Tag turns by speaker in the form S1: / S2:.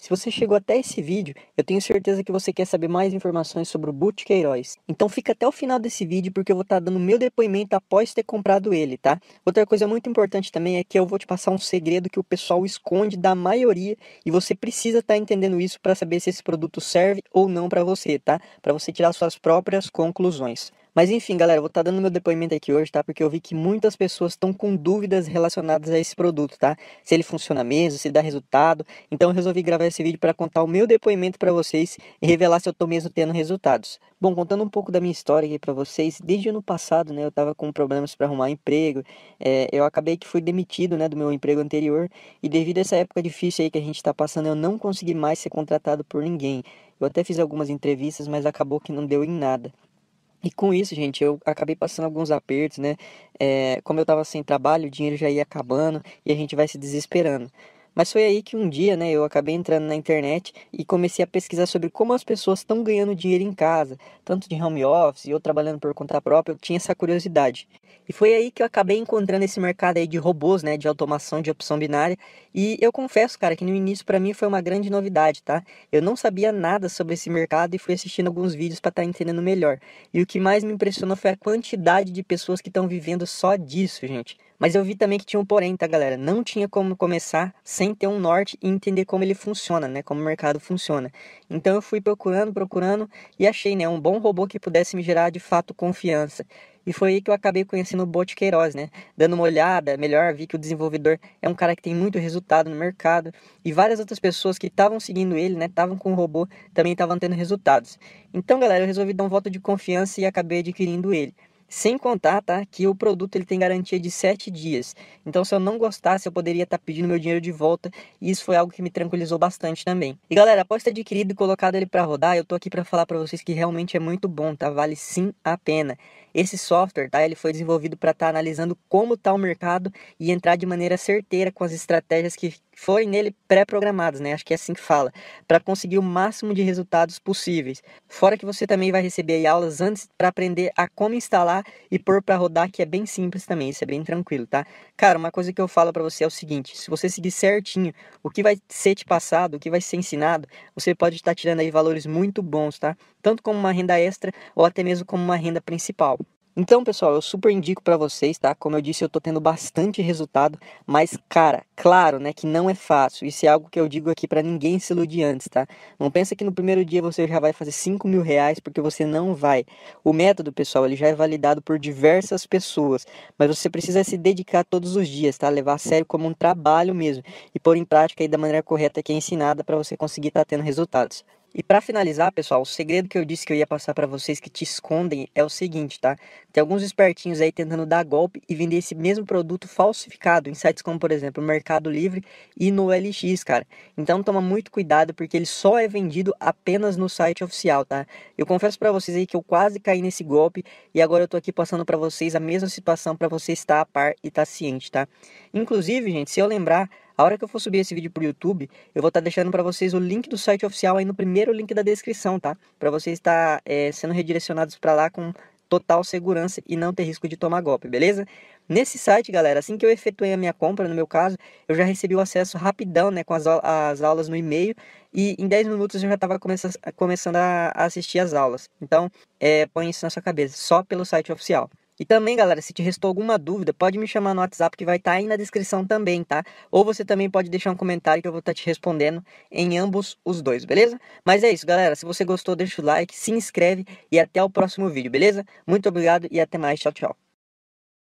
S1: Se você chegou até esse vídeo, eu tenho certeza que você quer saber mais informações sobre o Boot Queiroz. Então fica até o final desse vídeo porque eu vou estar tá dando meu depoimento após ter comprado ele, tá? Outra coisa muito importante também é que eu vou te passar um segredo que o pessoal esconde da maioria e você precisa estar tá entendendo isso para saber se esse produto serve ou não para você, tá? Para você tirar suas próprias conclusões. Mas enfim, galera, vou estar tá dando meu depoimento aqui hoje, tá? Porque eu vi que muitas pessoas estão com dúvidas relacionadas a esse produto, tá? Se ele funciona mesmo, se dá resultado. Então eu resolvi gravar esse vídeo para contar o meu depoimento para vocês e revelar se eu tô mesmo tendo resultados. Bom, contando um pouco da minha história aqui para vocês, desde o ano passado, né, eu tava com problemas para arrumar emprego. É, eu acabei que fui demitido, né, do meu emprego anterior e devido a essa época difícil aí que a gente está passando, eu não consegui mais ser contratado por ninguém. Eu até fiz algumas entrevistas, mas acabou que não deu em nada. E com isso, gente, eu acabei passando alguns apertos, né? É, como eu tava sem trabalho, o dinheiro já ia acabando e a gente vai se desesperando. Mas foi aí que um dia, né, eu acabei entrando na internet e comecei a pesquisar sobre como as pessoas estão ganhando dinheiro em casa, tanto de home office ou trabalhando por conta própria, eu tinha essa curiosidade. E foi aí que eu acabei encontrando esse mercado aí de robôs, né, de automação de opção binária, e eu confesso, cara, que no início para mim foi uma grande novidade, tá? Eu não sabia nada sobre esse mercado e fui assistindo alguns vídeos para estar tá entendendo melhor. E o que mais me impressionou foi a quantidade de pessoas que estão vivendo só disso, gente. Mas eu vi também que tinha um porém, tá, galera? Não tinha como começar sem ter um norte e entender como ele funciona, né? Como o mercado funciona. Então eu fui procurando, procurando e achei, né? Um bom robô que pudesse me gerar de fato confiança. E foi aí que eu acabei conhecendo o Bot Queiroz, né? Dando uma olhada melhor, vi que o desenvolvedor é um cara que tem muito resultado no mercado e várias outras pessoas que estavam seguindo ele, né? Estavam com o robô, também estavam tendo resultados. Então, galera, eu resolvi dar um voto de confiança e acabei adquirindo ele. Sem contar, tá, que o produto ele tem garantia de 7 dias. Então, se eu não gostasse, eu poderia estar tá pedindo meu dinheiro de volta, e isso foi algo que me tranquilizou bastante também. E galera, após ter adquirido e colocado ele para rodar, eu tô aqui para falar para vocês que realmente é muito bom, tá? Vale sim a pena. Esse software, tá? Ele foi desenvolvido para estar tá analisando como tá o mercado e entrar de maneira certeira com as estratégias que foi nele pré-programadas, né? Acho que é assim que fala, para conseguir o máximo de resultados possíveis. Fora que você também vai receber aulas antes para aprender a como instalar e pôr para rodar, que é bem simples também, isso é bem tranquilo, tá? Cara, uma coisa que eu falo para você é o seguinte, se você seguir certinho o que vai ser te passado, o que vai ser ensinado, você pode estar tá tirando aí valores muito bons, tá? Tanto como uma renda extra ou até mesmo como uma renda principal. Então, pessoal, eu super indico para vocês, tá? Como eu disse, eu tô tendo bastante resultado, mas cara, claro, né, que não é fácil. Isso é algo que eu digo aqui para ninguém se iludir antes, tá? Não pensa que no primeiro dia você já vai fazer 5 mil reais, porque você não vai. O método, pessoal, ele já é validado por diversas pessoas, mas você precisa se dedicar todos os dias, tá? Levar a sério como um trabalho mesmo e pôr em prática aí da maneira correta que é ensinada para você conseguir estar tá tendo resultados. E para finalizar, pessoal, o segredo que eu disse que eu ia passar para vocês que te escondem é o seguinte, tá? Tem alguns espertinhos aí tentando dar golpe e vender esse mesmo produto falsificado em sites como, por exemplo, Mercado Livre e no LX, cara. Então toma muito cuidado porque ele só é vendido apenas no site oficial, tá? Eu confesso para vocês aí que eu quase caí nesse golpe e agora eu tô aqui passando para vocês a mesma situação para você estar a par e estar tá ciente, tá? Inclusive, gente, se eu lembrar, a hora que eu for subir esse vídeo pro YouTube, eu vou estar tá deixando para vocês o link do site oficial aí no primeiro link da descrição, tá? Para vocês estar tá, é, sendo redirecionados para lá com total segurança e não ter risco de tomar golpe, beleza? Nesse site, galera, assim que eu efetuei a minha compra, no meu caso, eu já recebi o acesso rapidão, né, com as, as aulas no e-mail e em 10 minutos eu já estava começando a assistir as aulas. Então, é, põe isso na sua cabeça, só pelo site oficial. E também, galera, se te restou alguma dúvida, pode me chamar no WhatsApp que vai estar tá aí na descrição também, tá? Ou você também pode deixar um comentário que eu vou estar tá te respondendo em ambos os dois, beleza? Mas é isso, galera. Se você gostou, deixa o like, se inscreve e até o próximo vídeo, beleza? Muito obrigado e até mais. Tchau, tchau.